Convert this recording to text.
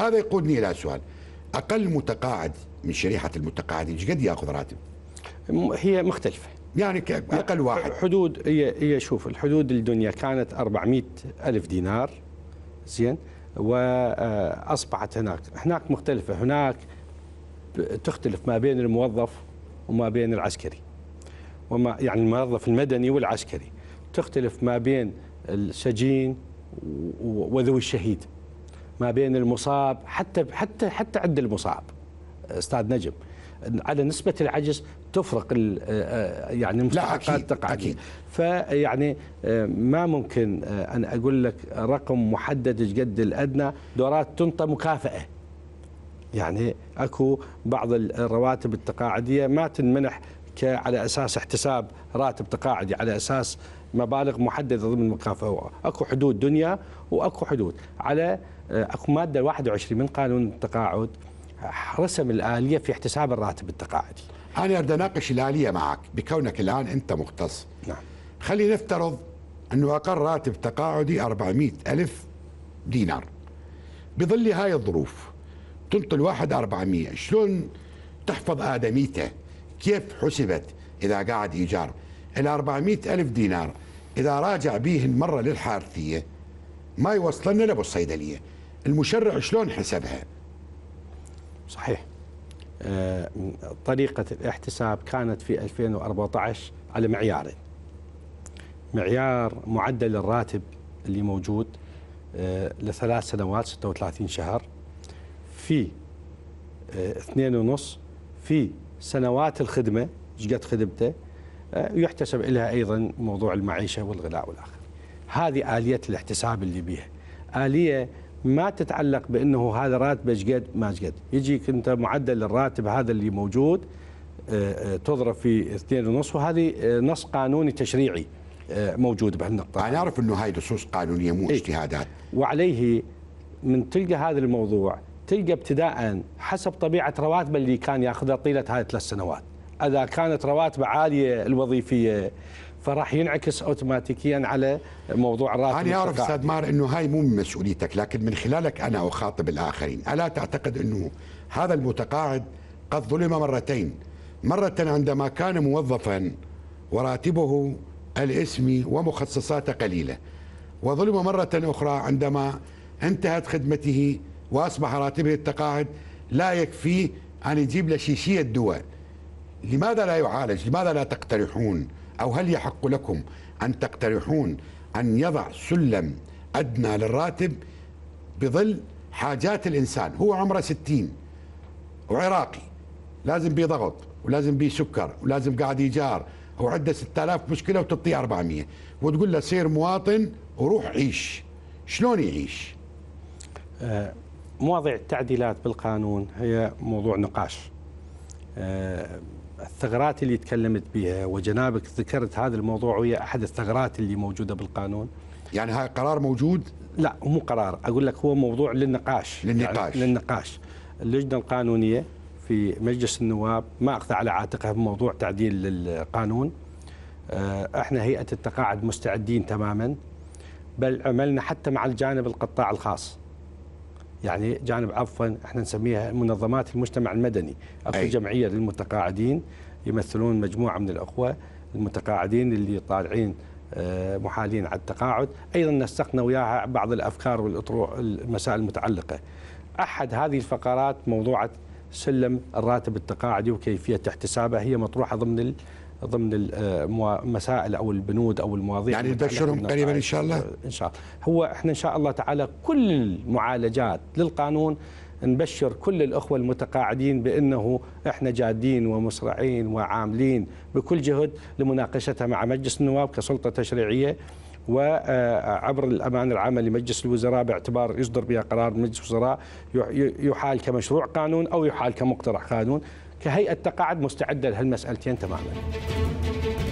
هذا يقودني إلى سؤال أقل متقاعد من شريحة المتقاعدين ايش قد يأخذ راتب؟ هي مختلفة يعني أقل واحد حدود هي هي شوف الحدود الدنيا كانت 400 ألف دينار زين وأصبحت هناك هناك مختلفة هناك تختلف ما بين الموظف وما بين العسكري وما يعني الموظف المدني والعسكري تختلف ما بين السجين وذوي الشهيد ما بين المصاب حتى حتى حتى عند المصاب استاذ نجم على نسبة العجز تفرق آه، آه، يعني مستحقات تقع أكيد. فيعني آه، ما ممكن أن أقول لك رقم محدد قد الأدنى دورات تنطى مكافأة يعني أكو بعض الرواتب التقاعدية ما تنمنح على أساس احتساب راتب تقاعدي على أساس مبالغ محدده ضمن المكافاه اكو حدود دنيا واكو حدود على آه، اكو ماده 21 من قانون التقاعد رسم الاليه في احتساب الراتب التقاعدي. انا اريد اناقش الاليه معك بكونك الان انت مختص. نعم. خلينا نفترض انه اقل راتب تقاعدي 400 الف دينار. بظل هاي الظروف تنطي واحد 400 شلون تحفظ ادميته؟ كيف حسبت اذا قاعد ايجار؟ ال 400 الف دينار اذا راجع بيهن مره للحارثيه ما يوصلن لابو الصيدليه المشرع شلون حسبها صحيح آه، طريقة الاحتساب كانت في 2014 على معيارين معيار معدل الراتب اللي موجود آه، لثلاث سنوات 36 شهر في آه، اثنين ونص في سنوات الخدمة شقد خدمته يحتسب لها أيضا موضوع المعيشة والغلاء والآخر هذه آلية الاحتساب اللي بيها آلية ما تتعلق بانه هذا راتبه ايش قد ما ايش قد يجيك انت معدل الراتب هذا اللي موجود آه، آه، تضرب في اثنين ونص وهذه آه، نص قانوني تشريعي موجود بهالنقطة أنا أعرف أنه هاي نصوص قانونية مو إيه. اجتهادات وعليه من تلقى هذا الموضوع تلقى ابتداء حسب طبيعة رواتبه اللي كان ياخذها طيلة هاي الثلاث سنوات إذا كانت رواتبه عالية الوظيفية فراح ينعكس اوتوماتيكيا على موضوع الراتب انا اعرف استاذ مار انه هاي مو من مسؤوليتك لكن من خلالك انا اخاطب الاخرين الا تعتقد انه هذا المتقاعد قد ظلم مرتين مره عندما كان موظفا وراتبه الاسمي ومخصصاته قليله وظلم مره اخرى عندما انتهت خدمته واصبح راتبه التقاعد لا يكفيه ان يجيب له شيشيه دواء لماذا لا يعالج لماذا لا تقترحون أو هل يحق لكم أن تقترحون أن يضع سلم أدنى للراتب بظل حاجات الإنسان هو عمره ستين وعراقي لازم بيه ضغط ولازم بيه سكر ولازم قاعد إيجار وعنده 6000 مشكلة وتعطيه 400 وتقول له سير مواطن وروح عيش شلون يعيش آه، مواضيع التعديلات بالقانون هي موضوع نقاش آه، الثغرات اللي تكلمت بها وجنابك ذكرت هذا الموضوع وهي احد الثغرات اللي موجوده بالقانون يعني هاي قرار موجود لا مو قرار اقول لك هو موضوع للنقاش يعني للنقاش يعني للنقاش اللجنه القانونيه في مجلس النواب ما اخذ على عاتقها بموضوع تعديل القانون آه، احنا هيئه التقاعد مستعدين تماما بل عملنا حتى مع الجانب القطاع الخاص يعني جانب عفوا احنا نسميها منظمات المجتمع المدني اكو أي. جمعيه للمتقاعدين يمثلون مجموعه من الاخوه المتقاعدين اللي طالعين آه، محالين على التقاعد ايضا نسقنا وياها بعض الافكار والاطروح المسائل المتعلقه احد هذه الفقرات موضوعه سلم الراتب التقاعدي وكيفيه احتسابه هي مطروحه ضمن ضمن المسائل آه، او البنود او المواضيع يعني نبشرهم قريبا ان شاء الله آه، ان شاء الله هو احنا ان شاء الله تعالى كل المعالجات للقانون نبشر كل الاخوه المتقاعدين بانه احنا جادين ومسرعين وعاملين بكل جهد لمناقشتها مع مجلس النواب كسلطه تشريعيه وعبر آه، الأمان العامة لمجلس الوزراء باعتبار يصدر بها قرار مجلس الوزراء يحال كمشروع قانون أو يحال كمقترح قانون كهيئة تقاعد مستعدة لهالمسألتين تماما